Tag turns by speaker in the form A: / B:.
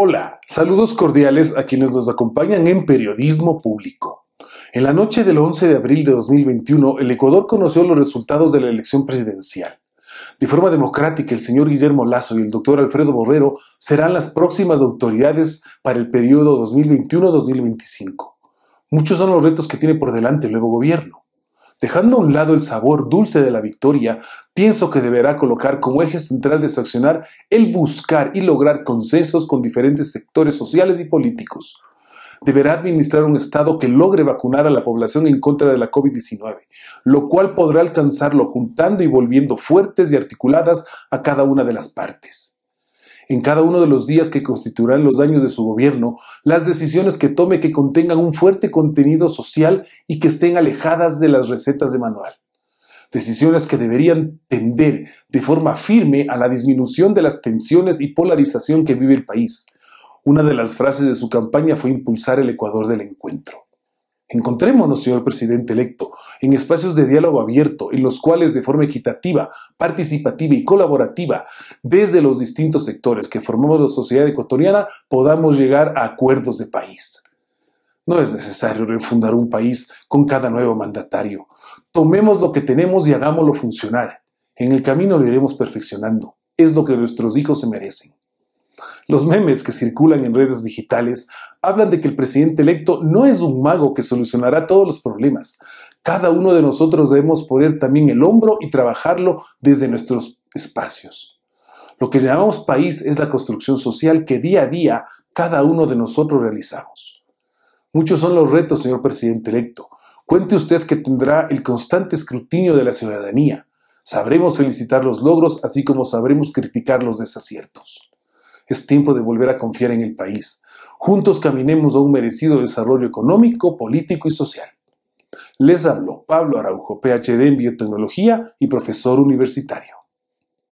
A: Hola, saludos cordiales a quienes nos acompañan en Periodismo Público. En la noche del 11 de abril de 2021, el Ecuador conoció los resultados de la elección presidencial. De forma democrática, el señor Guillermo Lazo y el doctor Alfredo Borrero serán las próximas autoridades para el periodo 2021-2025. Muchos son los retos que tiene por delante el nuevo gobierno. Dejando a un lado el sabor dulce de la victoria, pienso que deberá colocar como eje central de su accionar el buscar y lograr consensos con diferentes sectores sociales y políticos. Deberá administrar un Estado que logre vacunar a la población en contra de la COVID-19, lo cual podrá alcanzarlo juntando y volviendo fuertes y articuladas a cada una de las partes en cada uno de los días que constituirán los años de su gobierno, las decisiones que tome que contengan un fuerte contenido social y que estén alejadas de las recetas de manual. Decisiones que deberían tender de forma firme a la disminución de las tensiones y polarización que vive el país. Una de las frases de su campaña fue impulsar el Ecuador del encuentro. Encontrémonos, señor presidente electo, en espacios de diálogo abierto, en los cuales de forma equitativa, participativa y colaborativa, desde los distintos sectores que formamos la sociedad ecuatoriana, podamos llegar a acuerdos de país. No es necesario refundar un país con cada nuevo mandatario. Tomemos lo que tenemos y hagámoslo funcionar. En el camino lo iremos perfeccionando. Es lo que nuestros hijos se merecen. Los memes que circulan en redes digitales hablan de que el presidente electo no es un mago que solucionará todos los problemas, cada uno de nosotros debemos poner también el hombro y trabajarlo desde nuestros espacios. Lo que llamamos país es la construcción social que día a día cada uno de nosotros realizamos. Muchos son los retos, señor presidente electo. Cuente usted que tendrá el constante escrutinio de la ciudadanía. Sabremos felicitar los logros, así como sabremos criticar los desaciertos. Es tiempo de volver a confiar en el país. Juntos caminemos a un merecido desarrollo económico, político y social. Les habló Pablo Araujo, PhD en biotecnología y profesor universitario.